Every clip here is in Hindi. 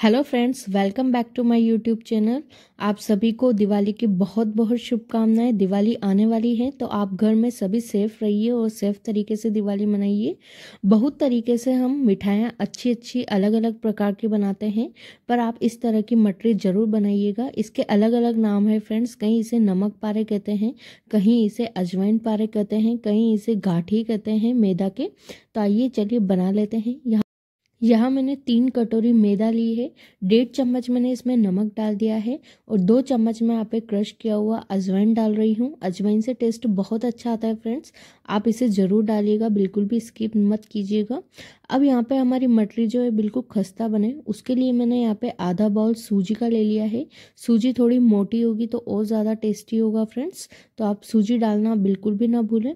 hello friends welcome back to my YouTube channel आप सभी को दिवाली की बहुत बहुत शुभकामनाएं दिवाली आने वाली है तो आप घर में सभी सेफ रहिए और सेफ तरीके से दिवाली मनाइए बहुत तरीके से हम मिठाइयाँ अच्छी अच्छी अलग अलग प्रकार की बनाते हैं पर आप इस तरह की मटरी ज़रूर बनाइएगा इसके अलग अलग नाम है फ्रेंड्स कहीं इसे नमक पारे कहते हैं कहीं इसे अजवाइन पारे कहते हैं कहीं इसे गाठी कहते हैं मैदा के तो आइए चलिए बना लेते हैं यहाँ यहाँ मैंने तीन कटोरी मैदा ली है डेढ़ चम्मच मैंने इसमें नमक डाल दिया है और दो चम्मच मैं यहाँ पे क्रश किया हुआ अजवाइन डाल रही हूँ अजवाइन से टेस्ट बहुत अच्छा आता है फ्रेंड्स आप इसे ज़रूर डालिएगा बिल्कुल भी स्किप मत कीजिएगा अब यहाँ पे हमारी मटरी जो है बिल्कुल खस्ता बने उसके लिए मैंने यहाँ पे आधा बाउल सूजी का ले लिया है सूजी थोड़ी मोटी होगी तो और ज़्यादा टेस्टी होगा फ्रेंड्स तो आप सूजी डालना बिल्कुल भी ना भूलें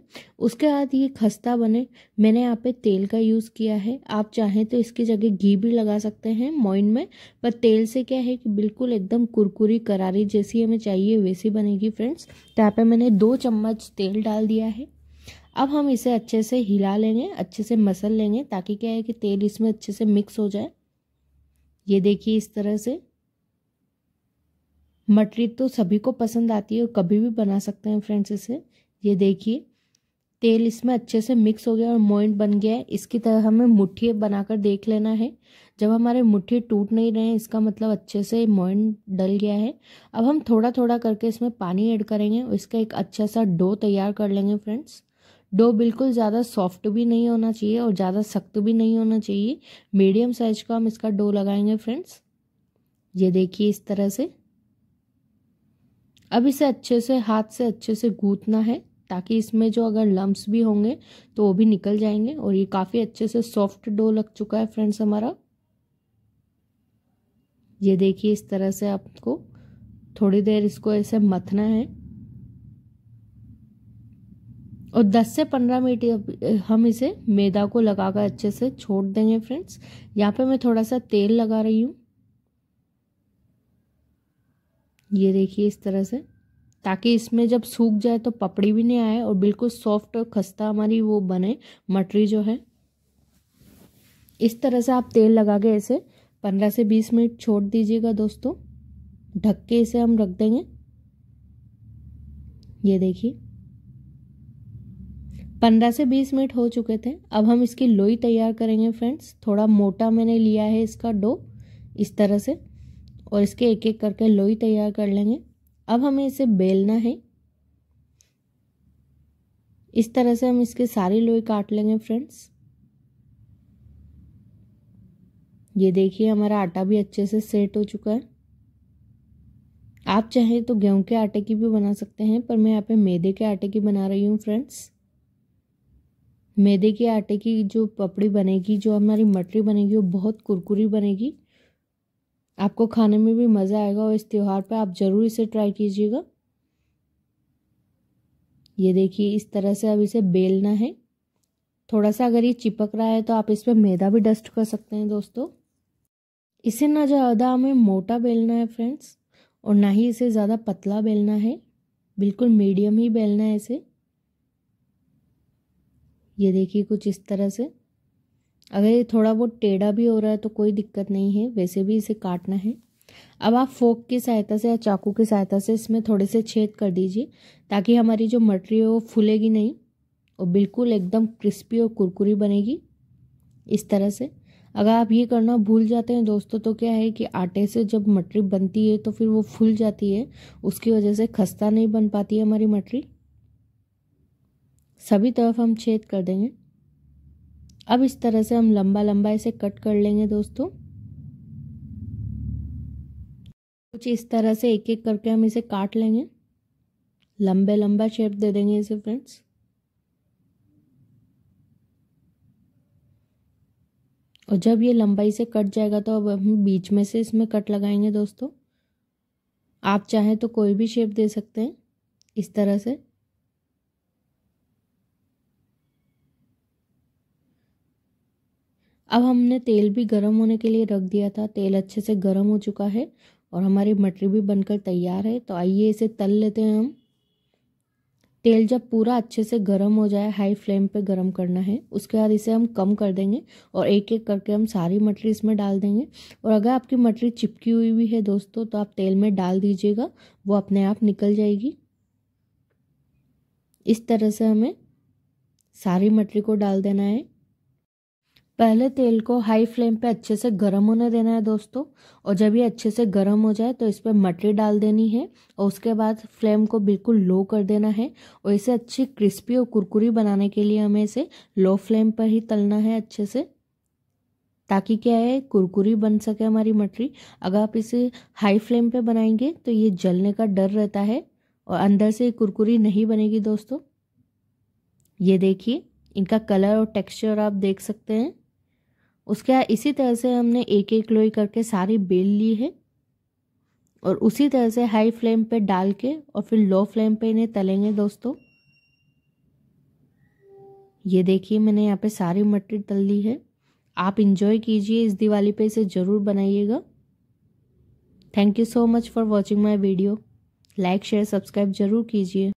उसके बाद ये खस्ता बने मैंने यहाँ पे तेल का यूज़ किया है आप चाहें तो इसकी जगह घी भी लगा सकते हैं मोइन में पर तेल से क्या है कि बिल्कुल एकदम कुरकुरी करारी जैसी हमें चाहिए वैसी बनेगी फ्रेंड्स तो यहाँ पर मैंने दो चम्मच तेल डाल दिया है अब हम इसे अच्छे से हिला लेंगे अच्छे से मसल लेंगे ताकि क्या है कि तेल इसमें अच्छे से मिक्स हो जाए ये देखिए इस तरह से मटरी तो सभी को पसंद आती है और कभी भी बना सकते हैं फ्रेंड्स इसे ये देखिए तेल इसमें अच्छे से मिक्स हो गया और मोइंट बन गया है इसकी तरह हमें मुठ्ठी बनाकर देख लेना है जब हमारे मुठ्ठी टूट नहीं रहे हैं इसका मतलब अच्छे से मोइंट डल गया है अब हम थोड़ा थोड़ा करके इसमें पानी ऐड करेंगे और इसका एक अच्छा सा डो तैयार कर लेंगे फ्रेंड्स डो बिल्कुल ज़्यादा सॉफ्ट भी नहीं होना चाहिए और ज़्यादा सख्त भी नहीं होना चाहिए मीडियम साइज का हम इसका डो लगाएंगे फ्रेंड्स ये देखिए इस तरह से अब इसे अच्छे से हाथ से अच्छे से गूंथना है ताकि इसमें जो अगर लम्ब्स भी होंगे तो वो भी निकल जाएंगे और ये काफ़ी अच्छे से सॉफ्ट डो लग चुका है फ्रेंड्स हमारा ये देखिए इस तरह से आपको थोड़ी देर इसको ऐसे मथना है और 10 से 15 मिनट हम इसे मैदा को लगाकर अच्छे से छोड़ देंगे फ्रेंड्स यहाँ पे मैं थोड़ा सा तेल लगा रही हूँ ये देखिए इस तरह से ताकि इसमें जब सूख जाए तो पपड़ी भी नहीं आए और बिल्कुल सॉफ्ट और खस्ता हमारी वो बने मटरी जो है इस तरह से आप तेल लगा के इसे पंद्रह से बीस मिनट छोड़ दीजिएगा दोस्तों ढक के इसे हम रख देंगे ये देखिए पंद्रह से बीस मिनट हो चुके थे अब हम इसकी लोई तैयार करेंगे फ्रेंड्स थोड़ा मोटा मैंने लिया है इसका डो इस तरह से और इसके एक एक करके लोई तैयार कर लेंगे अब हमें इसे बेलना है इस तरह से हम इसके सारी लोई काट लेंगे फ्रेंड्स ये देखिए हमारा आटा भी अच्छे से सेट हो चुका है आप चाहें तो गेहूं के आटे की भी बना सकते हैं पर मैं यहाँ पे मैदे के आटे की बना रही हूँ फ्रेंड्स मैदे के आटे की जो पपड़ी बनेगी जो हमारी मटरी बनेगी वो बहुत कुरकुरी बनेगी आपको खाने में भी मज़ा आएगा और इस त्यौहार पर आप ज़रूर इसे ट्राई कीजिएगा ये देखिए इस तरह से अब इसे बेलना है थोड़ा सा अगर ये चिपक रहा है तो आप इस पर मैदा भी डस्ट कर सकते हैं दोस्तों इसे ना ज़्यादा हमें मोटा बेलना है फ्रेंड्स और ना ही इसे ज़्यादा पतला बेलना है बिल्कुल मीडियम ही बेलना है इसे ये देखिए कुछ इस तरह से अगर ये थोड़ा बहुत टेढ़ा भी हो रहा है तो कोई दिक्कत नहीं है वैसे भी इसे काटना है अब आप फोक की सहायता से या चाकू की सहायता से इसमें थोड़े से छेद कर दीजिए ताकि हमारी जो मटरी है वो फूलेगी नहीं और बिल्कुल एकदम क्रिस्पी और कुरकुरी बनेगी इस तरह से अगर आप ये करना भूल जाते हैं दोस्तों तो क्या है कि आटे से जब मटरी बनती है तो फिर वो फूल जाती है उसकी वजह से खस्ता नहीं बन पाती है हमारी मटरी सभी तरफ हम छेद कर देंगे अब इस तरह से हम लंबा लंबा इसे कट कर लेंगे दोस्तों कुछ इस तरह से एक एक करके हम इसे काट लेंगे लंबे लंबा शेप दे देंगे इसे फ्रेंड्स और जब ये लंबाई से कट जाएगा तो अब हम बीच में से इसमें कट लगाएंगे दोस्तों आप चाहें तो कोई भी शेप दे सकते हैं इस तरह से अब हमने तेल भी गर्म होने के लिए रख दिया था तेल अच्छे से गर्म हो चुका है और हमारी मटरी भी बनकर तैयार है तो आइए इसे तल लेते हैं हम तेल जब पूरा अच्छे से गर्म हो जाए हाई फ्लेम पे गर्म करना है उसके बाद इसे हम कम कर देंगे और एक एक करके हम सारी मटरी इसमें डाल देंगे और अगर आपकी मटरी चिपकी हुई भी है दोस्तों तो आप तेल में डाल दीजिएगा वो अपने आप निकल जाएगी इस तरह से हमें सारी मटरी को डाल देना है पहले तेल को हाई फ्लेम पे अच्छे से गर्म होने देना है दोस्तों और जब ये अच्छे से गर्म हो जाए तो इस पर मटरी डाल देनी है और उसके बाद फ्लेम को बिल्कुल लो कर देना है और इसे अच्छी क्रिस्पी और कुरकुरी बनाने के लिए हमें इसे लो फ्लेम पर ही तलना है अच्छे से ताकि क्या है कुरकुरी बन सके हमारी मटरी अगर आप इसे हाई फ्लेम पर बनाएंगे तो ये जलने का डर रहता है और अंदर से कुरकुरी नहीं बनेगी दोस्तों ये देखिए इनका कलर और टेक्सचर आप देख सकते हैं उसके इसी तरह से हमने एक एक लोई करके सारी बेल ली है और उसी तरह से हाई फ्लेम पे डाल के और फिर लो फ्लेम पे इन्हें तलेंगे दोस्तों ये देखिए मैंने यहाँ पे सारी मटर तल ली है आप इन्जॉय कीजिए इस दिवाली पे इसे ज़रूर बनाइएगा thank you so much for watching my video like share subscribe ज़रूर कीजिए